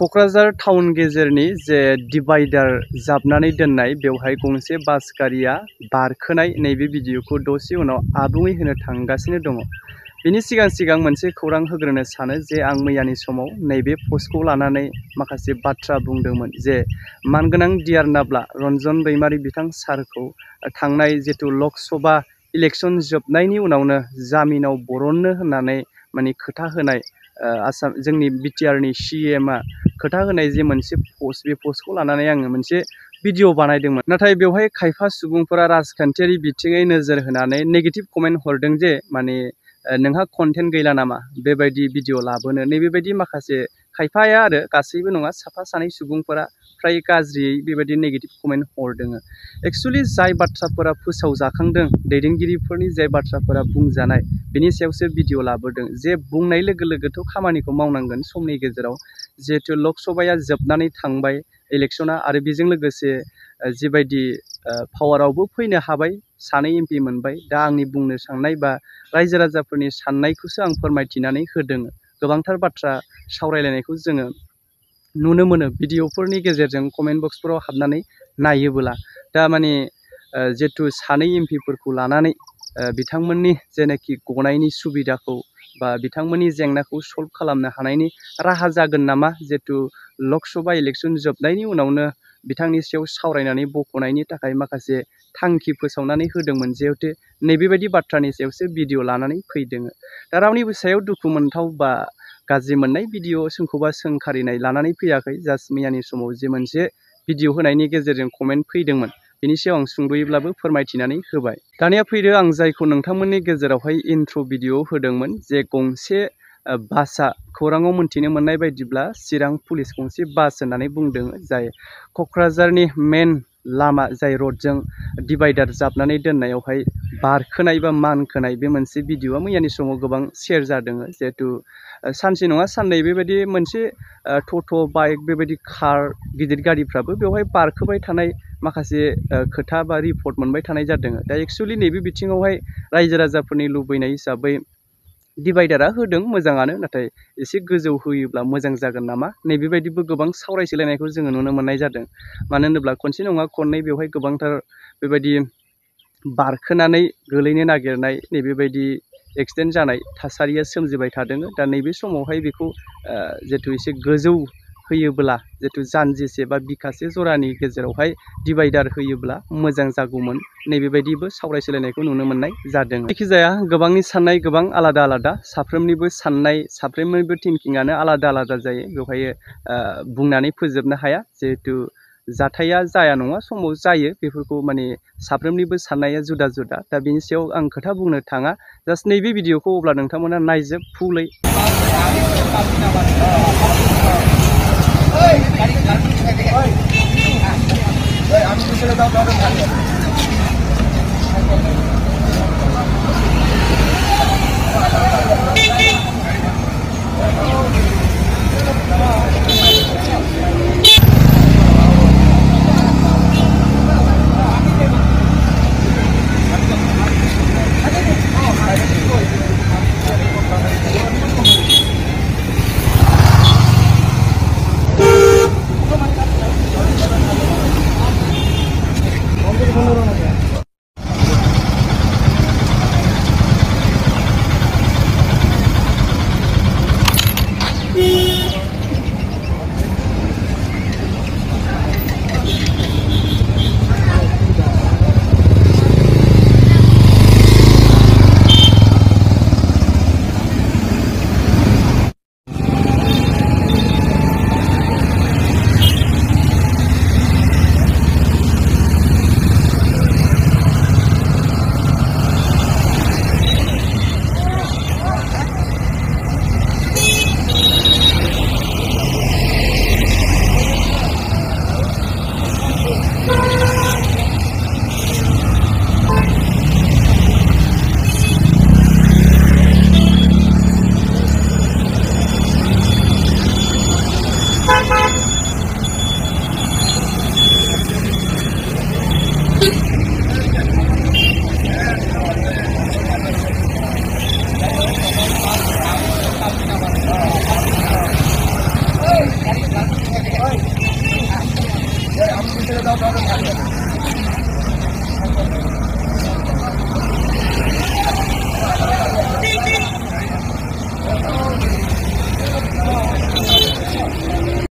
Kokrajhar town गेजेरनि जे डिभाइडार जाबनानै दोननाय बेवहाय गंसे बास गारिया बारखोनाय नैबे भिडिअखौ दसे उनाव आबुङै होनो थांगासिनो दङ बेनि सिगां सिगां मोनसे खौरां होग्रोनो सानो जे आं मैयानि समाव नैबे पस्टखौ लानानै माखासे बाथ्रा बुंदोंमोन जे मानगोनां दियार नाब्ला रन्जन दैमारि बिथां सारखौ थांनाय जितु लक सभा इलेक्सन जोबनायनि उनावनो जामिनाव बरननो होननानै माने खथा होनाय आसाम जोंनि बिटिआरनि सिएमआ खथा होनाय जे मोनसे पोस्ट बे पोस्टखौ लानानै आङो मोनसे भिडिअ बानायदोंमोन नाथाय बेवहाय खायफा सुबुंफोरा राजखान्थियारि बिथिङै नोजोर होनानै नेगेटिभ कमेन्ट हरदों जे माने नोंहा कन्टेन्ट गैला नामा बेबायदि भिडिअ लाबोनो नैबेबायदि माखासे खायफाया आरो गासैबो नङा साफा सानै सुबुंफोरा फ्राय गाज्रियै बेबायदि नेगेटिभ कमेन्ट हरदों एक्सुलि जाय बाथ्राफोरा फोसावजाखांदों दैदेनगिरिफोरनि जाय बाथ्राफोरा बुंजानाय बेनि सायावसो भिडिअ लाबोदों जे बुंनाय लोगो लोगोथ' खामानिखौ मावनांगोन समनि गेजेराव जिहेतु लक सभाया जोबनानै थांबाय इलेक्सना आरो बेजों लोगोसे जिबायदि पावारावबो फैनो हाबाय सानै एम पि मोनबाय दा आंनि बुंनो साननाय बा रायजो राजाफोरनि साननायखौसो आं फोरमायथिनानै होदों गोबांथार बाथ्रा सावरायलायनायखौ जोङो नुनो मोनो भिडिअफोरनि गेजेरजों कमेन्ट बक्सफोराव हाबनानै नायोबोला थारमाने जिहेतु सानै एमपिफोरखौ लानानै बिथांमोननि जेनाखि गनायनि सुबिदाखौ बा बिथांमोननि जेंनाखौ सल्भ खालामनो हानायनि राहा जागोन नामा जिहेतु लक सभा इलेक्सन जोबनायनि उनावनो बिथांनि सायाव सावरायनानै बख'नायनि थाखाय माखासे थांखि फोसावनानै होदोंमोन जिहेतु नैबेबायदि बाथ्रानि सायावसो भिडिअ लानानै फैदों दा रावनिबो सायाव दुखु मोनथाव बा गाज्रि मोननाय भिडिअ' सोरखौबा सोंखारिनाय लानानै फैयाखै जास्ट मैयानि समाव जे मोनसे भिडिअ' होनायनि गेजेरजों कमेन्ट फैदोंमोन बेनि सायाव आं सुंद'यैब्लाबो फोरमायथिनानै होबाय दानिया फैदो आं जायखौ नोंथांमोननि गेजेरावहाय इन्ट्र' भिडिअ' होदोंमोन जे गंसे बासआ खौराङाव मोन्थिनो मोननाय बायदिब्ला चिरां पुलिस गंसे बास होननानै बुंदों जाय क'क्राझारनि मेन लामा जाय रडजों डिभाइडार जाबनानै दोननायावहाय बारखोनाय बा मानखोनाय बे मोनसे भिडिअआ मैयानि समाव गोबां सेयार जादों जिहेथु सानसे नङा साननै बेबायदि मोनसे टट' बाइक बेबायदि कार गिदिर गारिफ्राबो बेवहाय बारखोबाय थानाय माखासे खोथा बा रिपर्ट मोनबाय थानाय जादों दा एक्सुवेलि नैबे बिथिङावहाय रायजो राजाफोरनि लुबैनाय हिसाबै डिभाइडारा होदों मोजाङानो नाथाय एसे गोजौ होयोब्ला मोजां जागोन नामा नैबेबायदिबो गोबां सावरायसोलायनायखौ जोङो नुनो मोननाय जादों मानो होनोब्ला खनसे नङा खननै बेवहाय गोबांथार बेबायदि बारखोनानै गोलैनो नागिरनाय नैबेबायदि एक्सिडेन्ट जानाय थासारिया सोमजिबाय थादों दा नैबे समावहाय बेखौ जिहेथु एसे गोजौ होयोब्ला जिथु जानजिसे बा बिखासे जरानि गेजेरावहाय डिभाइडार होयोब्ला मोजां जागौमोन नैबेबायदिबो सावराय सोलायनायखौ नुनो मोननाय जादों जायखिजाया गोबांनि साननाय गोबां आलादा आलादा साफ्रोमनिबो साननाय साफ्रोमनिबो थिंकिंआनो आलादा आलादा जायो बेवहाय बुंनानै फोजोबनो हाया जिहेथु जाथाया जाया नङा समाव जायो बेफोरखौ माने साफ्रोमनिबो साननाया जुदा जुदा दा बेनि सायाव आं खोथा बुंनो थाङा जास्ट नैबे भिडिअखौ अब्ला नोंथांमोना नायजोब फुलै ওই আমি তো ছেলে দাও দাও